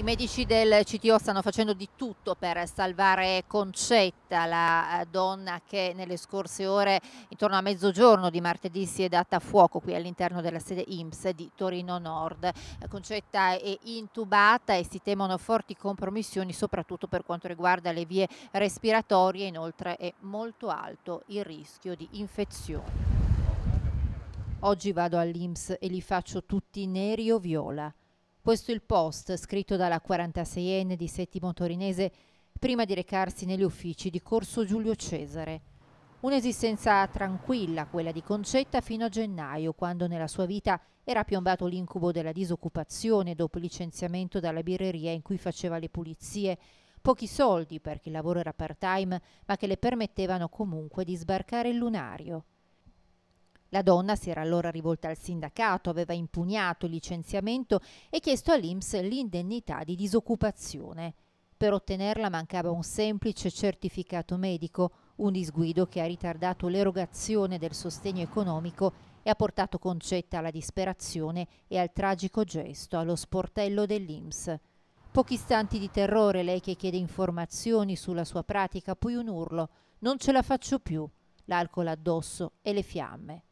I medici del CTO stanno facendo di tutto per salvare Concetta, la eh, donna che nelle scorse ore, intorno a mezzogiorno di martedì, si è data a fuoco qui all'interno della sede IMSS di Torino Nord. Eh, Concetta è intubata e si temono forti compromissioni, soprattutto per quanto riguarda le vie respiratorie. Inoltre è molto alto il rischio di infezioni. Oggi vado all'IMSS e li faccio tutti neri o viola. Questo il post scritto dalla 46enne di Settimo Torinese prima di recarsi negli uffici di Corso Giulio Cesare. Un'esistenza tranquilla, quella di Concetta, fino a gennaio, quando nella sua vita era piombato l'incubo della disoccupazione dopo il licenziamento dalla birreria in cui faceva le pulizie. Pochi soldi perché il lavoro era part-time, ma che le permettevano comunque di sbarcare il lunario. La donna si era allora rivolta al sindacato, aveva impugnato il licenziamento e chiesto all'Inps l'indennità di disoccupazione. Per ottenerla mancava un semplice certificato medico, un disguido che ha ritardato l'erogazione del sostegno economico e ha portato Concetta alla disperazione e al tragico gesto allo sportello dell'Inps. Pochi istanti di terrore lei che chiede informazioni sulla sua pratica, poi un urlo, non ce la faccio più, l'alcol addosso e le fiamme.